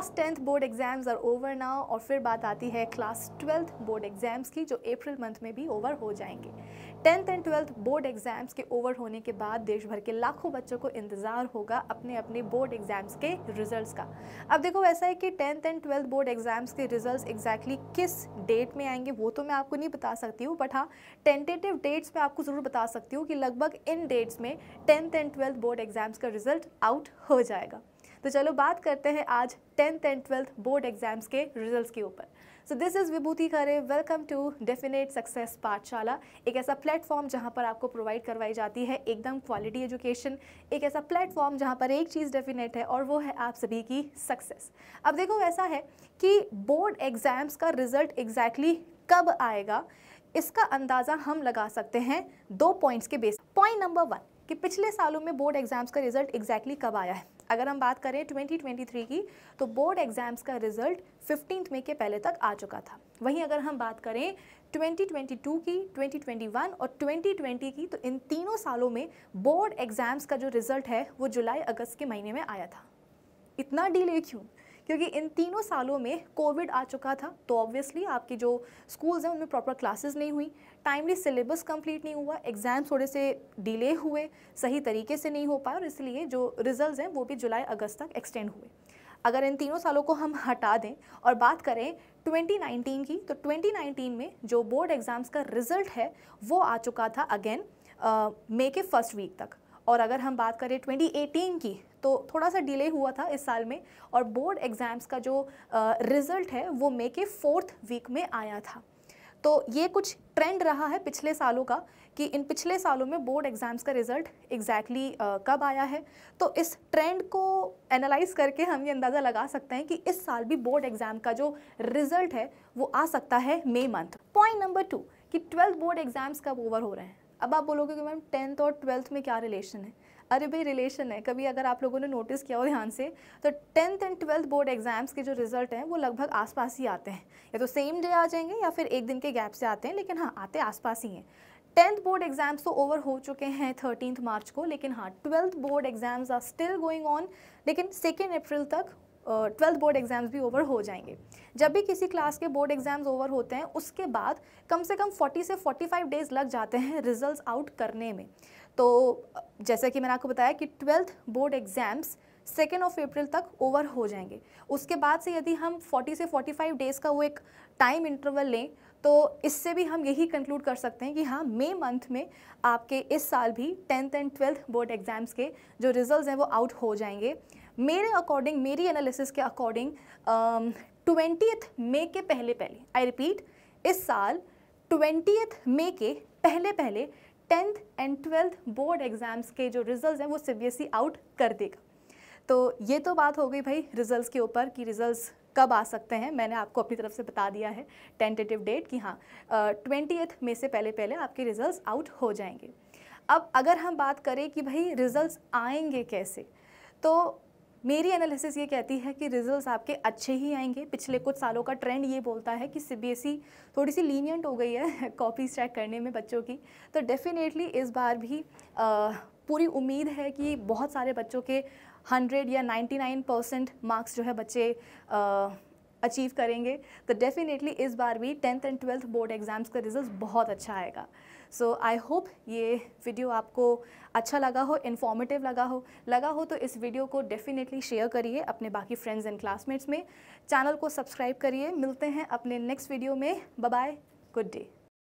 class tenth board exams are over ना और फिर बात आती है क्लास ट्वेल्थ बोर्ड एग्ज़ाम्स की जो अप्रैल मंथ में भी ओवर हो जाएंगे tenth and twelfth board exams के ओवर होने के बाद देश भर के लाखों बच्चों को इंतज़ार होगा अपने अपने बोर्ड एग्ज़ाम्स के रिजल्ट्स का अब देखो ऐसा है कि tenth and twelfth board exams के रिजल्ट एग्जैक्टली exactly किस डेट में आएंगे वो तो मैं आपको नहीं बता सकती हूँ बट हाँ टेंटेटिव डेट्स में आपको ज़रूर बता सकती हूँ कि लगभग इन डेट्स में tenth and twelfth board exams का रिजल्ट आउट हो जाएगा तो चलो बात करते हैं आज tenth and twelfth board exams के रिजल्ट के ऊपर so this is Vibhuti Khare welcome to definite success Pathshala एक ऐसा प्लेटफॉर्म जहां पर आपको प्रोवाइड करवाई जाती है एकदम क्वालिटी एजुकेशन एक ऐसा प्लेटफॉर्म जहां पर एक चीज़ डेफिनेट है और वो है आप सभी की सक्सेस अब देखो ऐसा है कि बोर्ड एग्ज़ाम्स का रिज़ल्ट एग्जैक्टली exactly कब आएगा इसका अंदाज़ा हम लगा सकते हैं दो पॉइंट्स के बेस पॉइंट नंबर वन कि पिछले सालों में बोर्ड एग्ज़ाम्स का रिजल्ट एग्जैक्टली exactly कब आया है अगर हम बात करें 2023 की तो बोर्ड एग्ज़ाम्स का रिजल्ट फिफ्टीन मई के पहले तक आ चुका था वहीं अगर हम बात करें 2022 की 2021 और 2020 की तो इन तीनों सालों में बोर्ड एग्ज़ाम्स का जो रिज़ल्ट है वो जुलाई अगस्त के महीने में आया था इतना डिले क्यों क्योंकि इन तीनों सालों में कोविड आ चुका था तो ऑब्वियसली आपकी जो स्कूल्स हैं उनमें प्रॉपर क्लासेस नहीं हुई टाइमली सिलेबस कंप्लीट नहीं हुआ एग्ज़ाम्स थोड़े से डिले हुए सही तरीके से नहीं हो पाए और इसलिए जो रिज़ल्ट हैं वो भी जुलाई अगस्त तक एक्सटेंड हुए अगर इन तीनों सालों को हम हटा दें और बात करें 2019 की तो 2019 में जो बोर्ड एग्ज़ाम्स का रिज़ल्ट है वो आ चुका था अगेन मे के फर्स्ट वीक तक और अगर हम बात करें ट्वेंटी एटीन की तो थोड़ा सा डिले हुआ था इस साल में और बोर्ड एग्ज़ाम्स का जो रिज़ल्ट है वो मे के फोर्थ वीक में आया था तो ये कुछ ट्रेंड रहा है पिछले सालों का कि इन पिछले सालों में बोर्ड एग्ज़ाम्स का रिज़ल्ट एग्जैक्टली exactly, कब आया है तो इस ट्रेंड को एनालाइज करके हम ये अंदाज़ा लगा सकते हैं कि इस साल भी बोर्ड एग्ज़ाम का जो रिज़ल्ट है वो आ सकता है मई मंथ पॉइंट नंबर टू कि ट्वेल्थ बोर्ड एग्ज़ाम्स कब ओवर हो रहे हैं अब आप बोलोगे कि मैम टेंथ और ट्वेल्थ में क्या रिलेशन है अरे भाई रिलेशन है कभी अगर आप लोगों ने नोटिस किया हो ध्यान से तो tenth and twelfth board exams के जो रिजल्ट हैं वो लगभग आसपास ही आते हैं या तो सेम डे आ जाएंगे या फिर एक दिन के गैप से आते हैं लेकिन हाँ आते आसपास ही हैं टेंथ बोर्ड एग्जाम्स तो ओवर हो चुके हैं थर्टीन मार्च को लेकिन हाँ twelfth board exams are still going on लेकिन सेकेंड अप्रैल तक ट्वेल्थ बोर्ड एग्ज़ाम्स भी ओवर हो जाएंगे जब भी किसी क्लास के बोर्ड एग्ज़ाम्स ओवर होते हैं उसके बाद कम से कम 40 से 45 डेज़ लग जाते हैं रिजल्ट्स आउट करने में तो जैसे कि मैंने आपको बताया कि twelfth board exams second of April तक ओवर हो जाएंगे उसके बाद से यदि हम 40 से 45 डेज़ का वो एक टाइम इंटरवल लें तो इससे भी हम यही कंक्लूड कर सकते हैं कि हाँ मई मंथ में आपके इस साल भी tenth and twelfth board exams के जो रिज़ल्ट हैं वो आउट हो जाएंगे मेरे अकॉर्डिंग मेरी एनालिसिस के अकॉर्डिंग ट्वेंटीथ मे के पहले पहले आई रिपीट इस साल ट्वेंटी मे के पहले पहले tenth and twelfth board exams के जो रिज़ल्ट हैं वो सी आउट e कर देगा तो ये तो बात हो गई भाई रिज़ल्ट के ऊपर कि रिज़ल्ट कब आ सकते हैं मैंने आपको अपनी तरफ से बता दिया है टेंटेटिव डेट कि हाँ ट्वेंटी मे से पहले पहले आपके रिज़ल्ट आउट हो जाएंगे अब अगर हम बात करें कि भाई रिज़ल्ट आएंगे कैसे तो मेरी एनालिसिस ये कहती है कि रिजल्ट्स आपके अच्छे ही आएंगे पिछले कुछ सालों का ट्रेंड ये बोलता है कि सीबीएसई e थोड़ी सी लीनियंट हो गई है कॉपीज चेक करने में बच्चों की तो डेफिनेटली इस बार भी आ, पूरी उम्मीद है कि बहुत सारे बच्चों के हंड्रेड या नाइन्टी नाइन परसेंट मार्क्स जो है बच्चे आ, अचीव करेंगे तो डेफिनेटली इस बार भी tenth and twelfth board exams का रिजल्ट बहुत अच्छा आएगा सो आई होप ये वीडियो आपको अच्छा लगा हो इन्फॉर्मेटिव लगा हो लगा हो तो इस वीडियो को डेफिनेटली शेयर करिए अपने बाकी फ्रेंड्स एंड क्लासमेट्स में चैनल को सब्सक्राइब करिए मिलते हैं अपने नेक्स्ट वीडियो में बाय गुड डे